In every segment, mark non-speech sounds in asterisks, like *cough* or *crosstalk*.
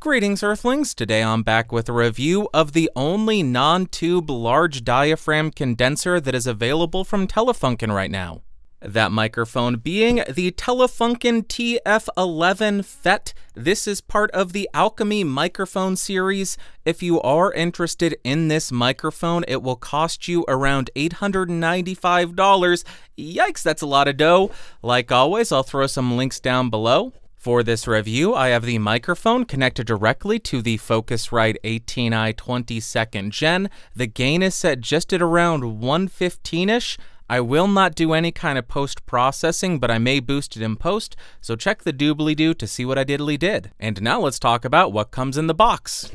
Greetings, Earthlings! Today I'm back with a review of the only non-tube large diaphragm condenser that is available from Telefunken right now. That microphone being the Telefunken TF11 FET. This is part of the Alchemy microphone series. If you are interested in this microphone, it will cost you around $895. Yikes, that's a lot of dough. Like always, I'll throw some links down below. For this review, I have the microphone connected directly to the Focusrite 18i 22nd Gen. The gain is set just at around 115-ish. I will not do any kind of post processing, but I may boost it in post, so check the doobly doo to see what I diddly did. And now let's talk about what comes in the box.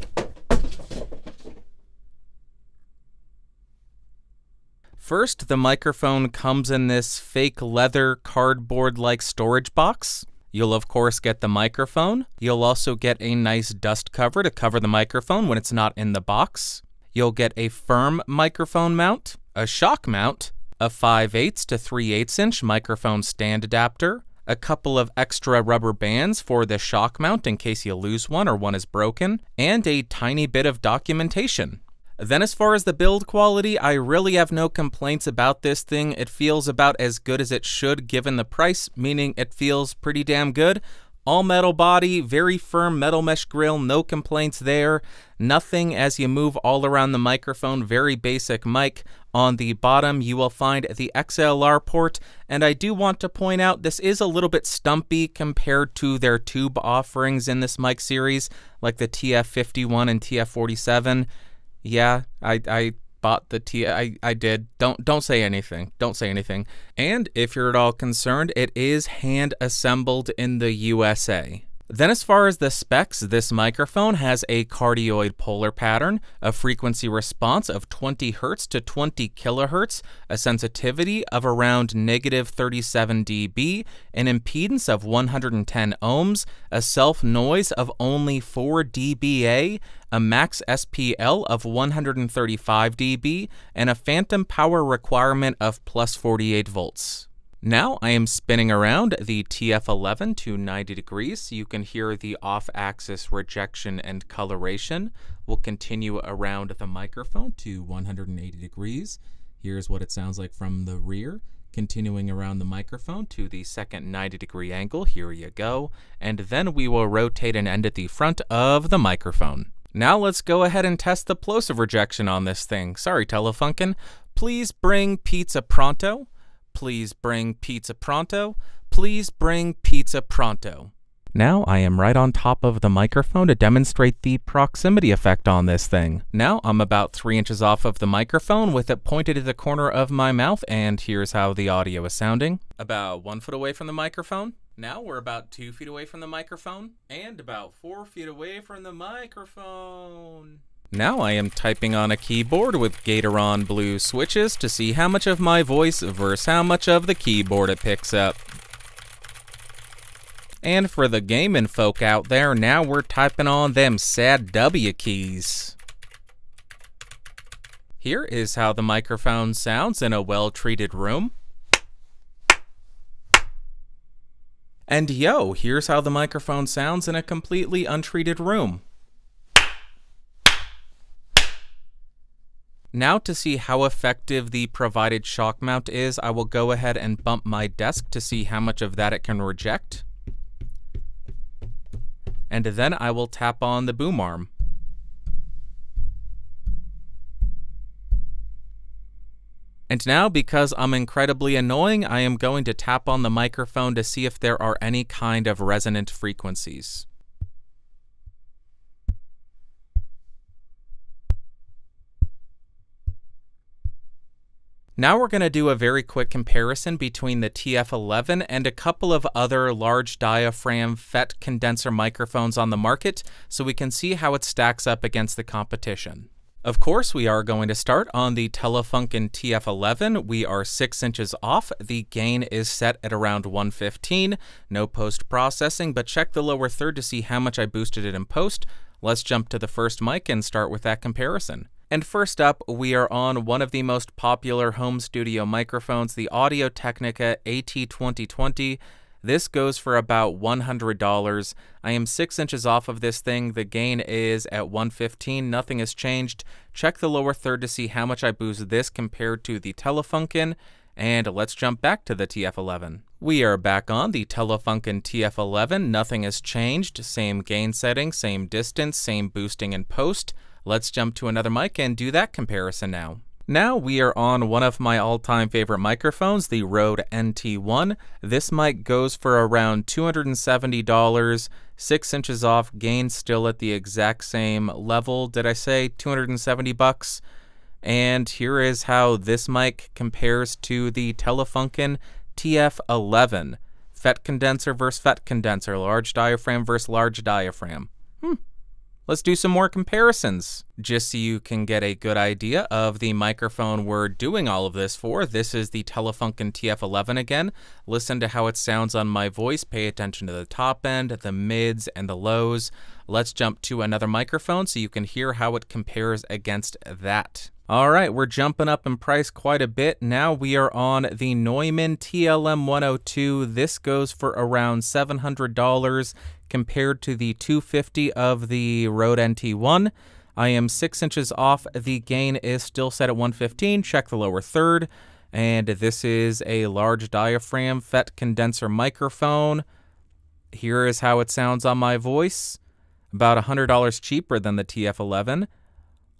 First, the microphone comes in this fake leather cardboard like storage box. You'll, of course, get the microphone. You'll also get a nice dust cover to cover the microphone when it's not in the box. You'll get a firm microphone mount, a shock mount, a 5 8 to 3 8 inch microphone stand adapter, a couple of extra rubber bands for the shock mount in case you lose one or one is broken, and a tiny bit of documentation. Then as far as the build quality, I really have no complaints about this thing. It feels about as good as it should given the price, meaning it feels pretty damn good. All metal body, very firm metal mesh grill, no complaints there. Nothing as you move all around the microphone, very basic mic. On the bottom, you will find the XLR port, and I do want to point out this is a little bit stumpy compared to their tube offerings in this mic series, like the TF51 and TF47 yeah, I I bought the tea. I did. Don't don't say anything. Don't say anything. And if you're at all concerned, it is hand assembled in the USA. Then as far as the specs, this microphone has a cardioid polar pattern, a frequency response of 20 Hz to 20 kHz, a sensitivity of around negative 37 dB, an impedance of 110 ohms, a self-noise of only 4 dBA, a max SPL of 135 dB, and a phantom power requirement of plus 48 volts. Now I am spinning around the TF11 to 90 degrees you can hear the off-axis rejection and coloration. We'll continue around the microphone to 180 degrees. Here's what it sounds like from the rear. Continuing around the microphone to the second 90 degree angle, here you go. And then we will rotate and end at the front of the microphone. Now let's go ahead and test the plosive rejection on this thing. Sorry, Telefunken. Please bring pizza pronto. Please bring pizza pronto. Please bring pizza pronto. Now I am right on top of the microphone to demonstrate the proximity effect on this thing. Now I'm about 3 inches off of the microphone with it pointed at the corner of my mouth and here's how the audio is sounding. About 1 foot away from the microphone. Now we're about 2 feet away from the microphone and about 4 feet away from the microphone. Now I am typing on a keyboard with Gatoron blue switches to see how much of my voice versus how much of the keyboard it picks up. And for the gaming folk out there, now we're typing on them sad W keys. Here is how the microphone sounds in a well-treated room. And yo, here's how the microphone sounds in a completely untreated room. Now to see how effective the provided shock mount is, I will go ahead and bump my desk to see how much of that it can reject. And then I will tap on the boom arm. And now, because I'm incredibly annoying, I am going to tap on the microphone to see if there are any kind of resonant frequencies. Now we're going to do a very quick comparison between the TF11 and a couple of other large diaphragm FET condenser microphones on the market so we can see how it stacks up against the competition. Of course, we are going to start on the Telefunken TF11. We are 6 inches off. The gain is set at around 115. No post-processing, but check the lower third to see how much I boosted it in post. Let's jump to the first mic and start with that comparison. And first up, we are on one of the most popular home studio microphones, the Audio Technica AT2020. This goes for about $100. I am 6 inches off of this thing. The gain is at 115. Nothing has changed. Check the lower third to see how much I boost this compared to the Telefunken. And let's jump back to the TF11. We are back on the Telefunken TF11. Nothing has changed. Same gain setting, same distance, same boosting and post. Let's jump to another mic and do that comparison now. Now we are on one of my all-time favorite microphones, the Rode NT1. This mic goes for around $270, 6 inches off, gain still at the exact same level. Did I say 270 bucks? And here is how this mic compares to the Telefunken TF11. FET condenser versus FET condenser, large diaphragm versus large diaphragm. Hmm. Let's do some more comparisons just so you can get a good idea of the microphone we're doing all of this for. This is the Telefunken TF11 again. Listen to how it sounds on my voice. Pay attention to the top end, the mids, and the lows. Let's jump to another microphone so you can hear how it compares against that. All right, we're jumping up in price quite a bit. Now we are on the Neumann TLM 102. This goes for around $700 compared to the 250 of the Rode NT1. I am six inches off. The gain is still set at 115. Check the lower third. And this is a large diaphragm FET condenser microphone. Here is how it sounds on my voice. About $100 cheaper than the TF11.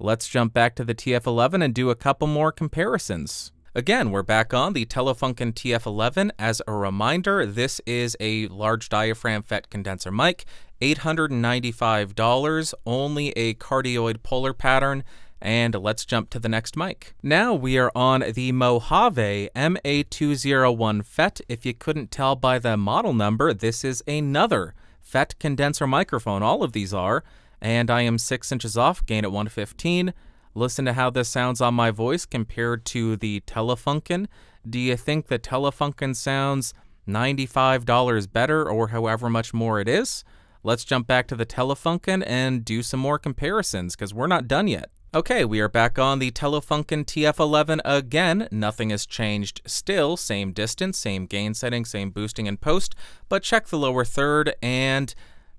Let's jump back to the TF11 and do a couple more comparisons. Again, we're back on the Telefunken TF11. As a reminder, this is a large diaphragm FET condenser mic, $895, only a cardioid polar pattern, and let's jump to the next mic. Now we are on the Mojave MA201 FET. If you couldn't tell by the model number, this is another FET condenser microphone. All of these are and I am 6 inches off, gain at 115. Listen to how this sounds on my voice compared to the Telefunken. Do you think the Telefunken sounds $95 better or however much more it is? Let's jump back to the Telefunken and do some more comparisons because we're not done yet. Okay, we are back on the Telefunken TF11 again. Nothing has changed still. Same distance, same gain setting, same boosting and post, but check the lower third and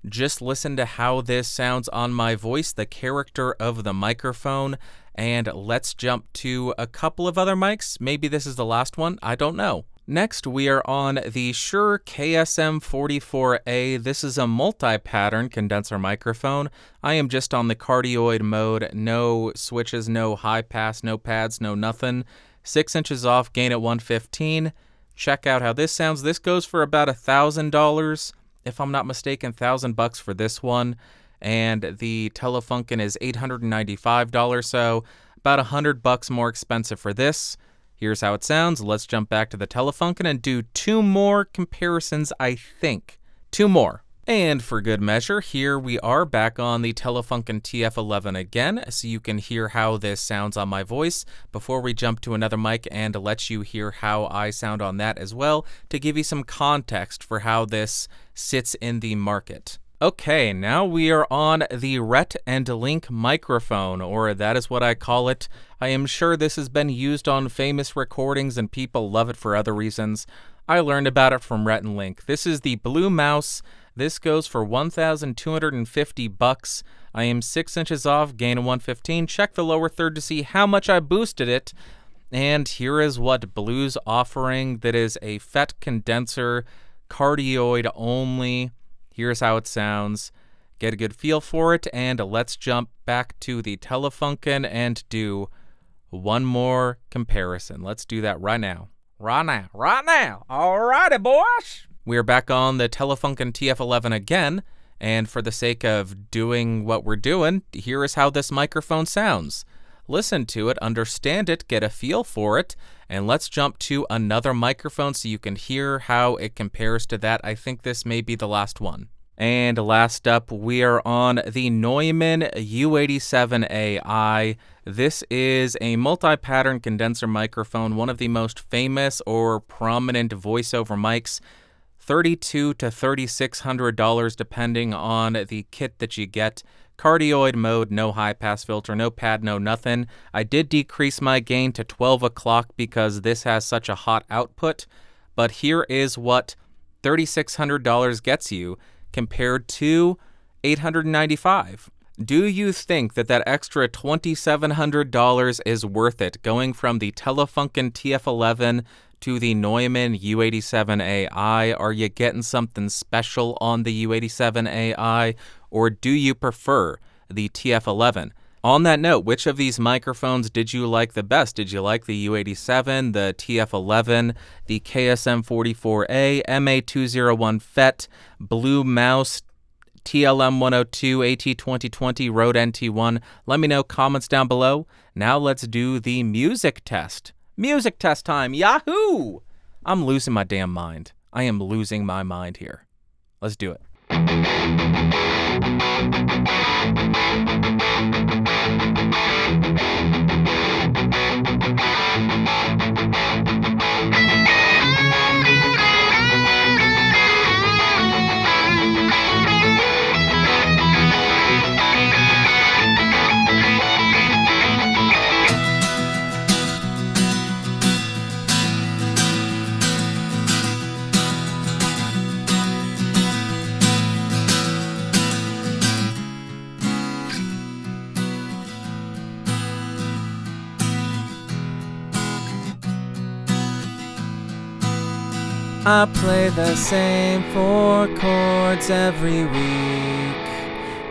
just listen to how this sounds on my voice, the character of the microphone, and let's jump to a couple of other mics. Maybe this is the last one, I don't know. Next, we are on the Shure KSM44A. This is a multi-pattern condenser microphone. I am just on the cardioid mode, no switches, no high pass, no pads, no nothing. Six inches off, gain at 115. Check out how this sounds. This goes for about a $1,000 if I'm not mistaken, thousand bucks for this one, and the Telefunken is eight hundred and ninety-five dollars. So about a hundred bucks more expensive for this. Here's how it sounds. Let's jump back to the Telefunken and do two more comparisons. I think two more. And for good measure, here we are back on the Telefunken TF11 again, so you can hear how this sounds on my voice before we jump to another mic and let you hear how I sound on that as well to give you some context for how this sits in the market. Okay, now we are on the Ret and Link microphone, or that is what I call it. I am sure this has been used on famous recordings and people love it for other reasons. I learned about it from Ret and Link. This is the Blue Mouse this goes for 1,250 bucks. I am six inches off, gain of 115. Check the lower third to see how much I boosted it. And here is what Blue's offering that is a FET condenser, cardioid only. Here's how it sounds. Get a good feel for it, and let's jump back to the Telefunken and do one more comparison. Let's do that right now. Right now. Right now. All righty, boys. We are back on the Telefunken TF11 again, and for the sake of doing what we're doing, here is how this microphone sounds. Listen to it, understand it, get a feel for it, and let's jump to another microphone so you can hear how it compares to that. I think this may be the last one. And last up, we are on the Neumann U87AI. This is a multi pattern condenser microphone, one of the most famous or prominent voiceover mics 32 to $3,600 depending on the kit that you get. Cardioid mode, no high pass filter, no pad, no nothing. I did decrease my gain to 12 o'clock because this has such a hot output, but here is what $3,600 gets you compared to 895 do you think that that extra $2,700 is worth it going from the Telefunken TF11 to the Neumann U87AI? Are you getting something special on the U87AI or do you prefer the TF11? On that note, which of these microphones did you like the best? Did you like the U87, the TF11, the KSM44A, MA201 FET, Blue Mouse, TLM 102, AT 2020, Rode NT1. Let me know comments down below. Now let's do the music test. Music test time. Yahoo! I'm losing my damn mind. I am losing my mind here. Let's do it. I play the same four chords every week.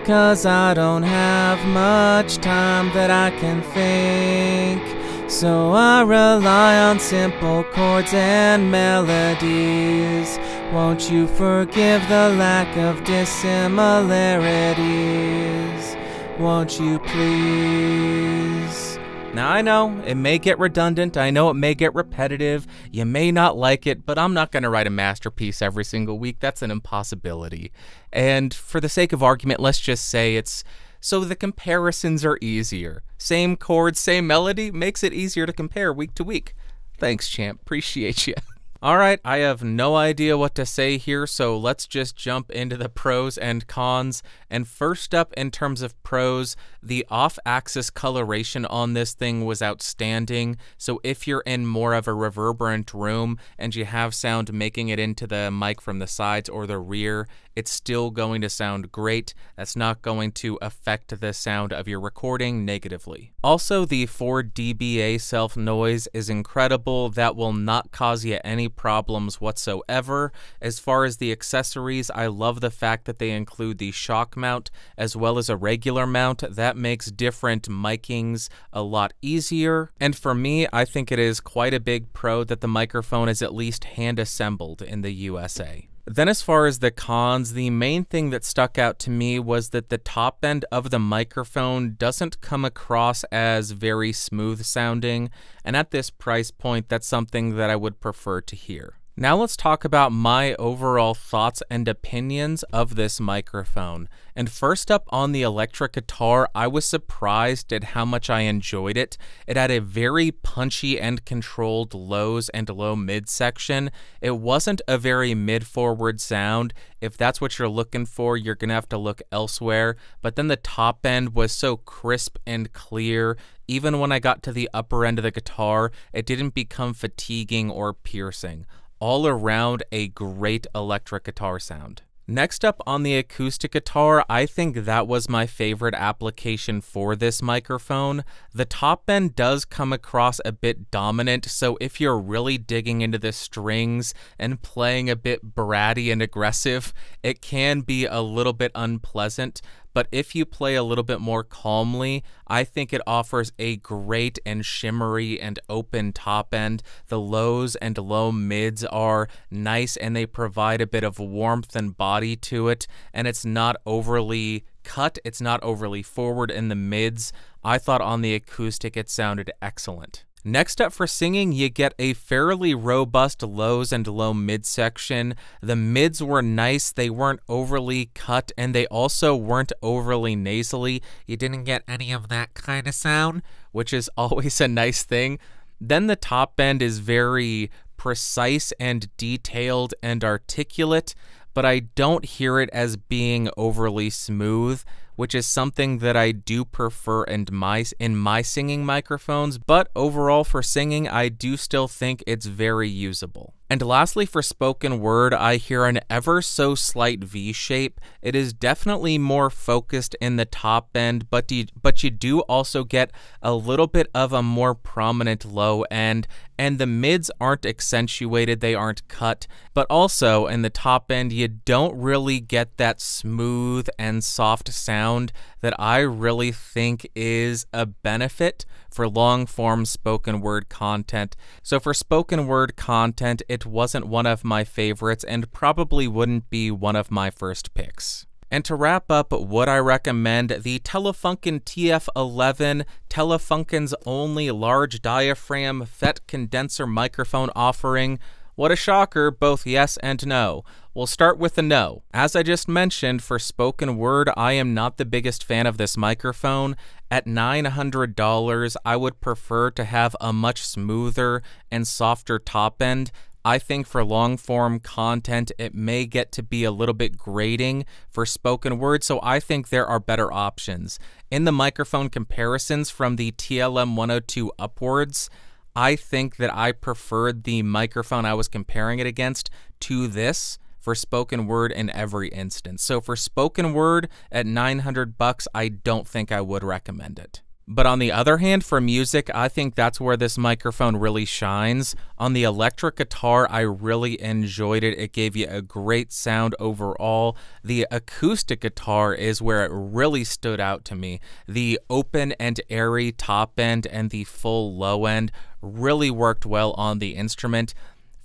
Cause I don't have much time that I can think. So I rely on simple chords and melodies. Won't you forgive the lack of dissimilarities? Won't you please? Now, I know it may get redundant, I know it may get repetitive, you may not like it, but I'm not going to write a masterpiece every single week. That's an impossibility. And for the sake of argument, let's just say it's so the comparisons are easier. Same chord, same melody makes it easier to compare week to week. Thanks, champ. Appreciate you. *laughs* All right, I have no idea what to say here, so let's just jump into the pros and cons. And first up, in terms of pros, the off axis coloration on this thing was outstanding. So if you're in more of a reverberant room and you have sound making it into the mic from the sides or the rear, it's still going to sound great. That's not going to affect the sound of your recording negatively. Also, the 4 dBA self noise is incredible. That will not cause you any problems whatsoever. As far as the accessories, I love the fact that they include the shock mount as well as a regular mount. That makes different micings a lot easier. And for me, I think it is quite a big pro that the microphone is at least hand assembled in the USA. Then, as far as the cons, the main thing that stuck out to me was that the top end of the microphone doesn't come across as very smooth sounding, and at this price point, that's something that I would prefer to hear. Now let's talk about my overall thoughts and opinions of this microphone. And first up on the electric guitar, I was surprised at how much I enjoyed it. It had a very punchy and controlled lows and low mid section. It wasn't a very mid forward sound. If that's what you're looking for, you're going to have to look elsewhere. But then the top end was so crisp and clear. Even when I got to the upper end of the guitar, it didn't become fatiguing or piercing all around a great electric guitar sound. Next up on the acoustic guitar, I think that was my favorite application for this microphone. The top end does come across a bit dominant, so if you're really digging into the strings and playing a bit bratty and aggressive, it can be a little bit unpleasant, but if you play a little bit more calmly, I think it offers a great and shimmery and open top end. The lows and low mids are nice and they provide a bit of warmth and body to it. And it's not overly cut, it's not overly forward in the mids. I thought on the acoustic it sounded excellent. Next up for singing, you get a fairly robust lows and low midsection. The mids were nice, they weren't overly cut, and they also weren't overly nasally. You didn't get any of that kind of sound, which is *laughs* always a nice thing. Then the top end is very precise and detailed and articulate, but I don't hear it as being overly smooth which is something that I do prefer in my, in my singing microphones, but overall for singing, I do still think it's very usable. And lastly, for spoken word, I hear an ever so slight V shape. It is definitely more focused in the top end, but you, but you do also get a little bit of a more prominent low end, and the mids aren't accentuated, they aren't cut. But also in the top end, you don't really get that smooth and soft sound that I really think is a benefit for long form spoken word content. So, for spoken word content, it wasn't one of my favorites and probably wouldn't be one of my first picks. And to wrap up, would I recommend the Telefunken TF11, Telefunken's only large diaphragm FET condenser microphone offering? What a shocker, both yes and no. We'll start with a no. As I just mentioned, for spoken word, I am not the biggest fan of this microphone. At $900, I would prefer to have a much smoother and softer top end. I think for long form content, it may get to be a little bit grating for spoken word, so I think there are better options. In the microphone comparisons from the TLM 102 upwards, I think that I preferred the microphone I was comparing it against to this for spoken word in every instance. So for spoken word at 900 bucks, I don't think I would recommend it. But on the other hand, for music, I think that's where this microphone really shines. On the electric guitar, I really enjoyed it. It gave you a great sound overall. The acoustic guitar is where it really stood out to me. The open and airy top end and the full low end really worked well on the instrument.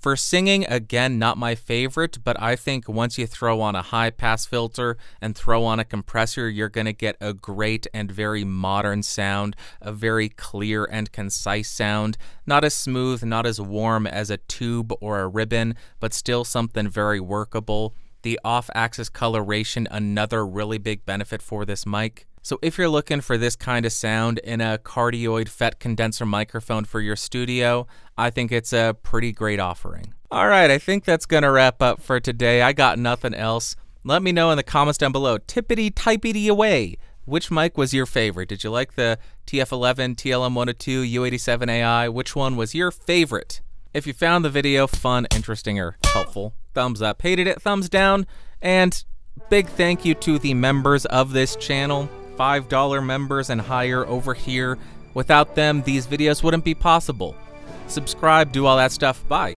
For singing, again, not my favorite, but I think once you throw on a high pass filter and throw on a compressor, you're going to get a great and very modern sound, a very clear and concise sound. Not as smooth, not as warm as a tube or a ribbon, but still something very workable. The off axis coloration, another really big benefit for this mic. So if you're looking for this kind of sound in a cardioid FET condenser microphone for your studio, I think it's a pretty great offering. All right, I think that's going to wrap up for today. I got nothing else. Let me know in the comments down below. Tippity typity away. Which mic was your favorite? Did you like the TF11, TLM102, U87AI? Which one was your favorite? If you found the video fun, interesting, or helpful, thumbs up. Hated it, thumbs down. And big thank you to the members of this channel. $5 members and higher over here. Without them, these videos wouldn't be possible. Subscribe, do all that stuff. Bye.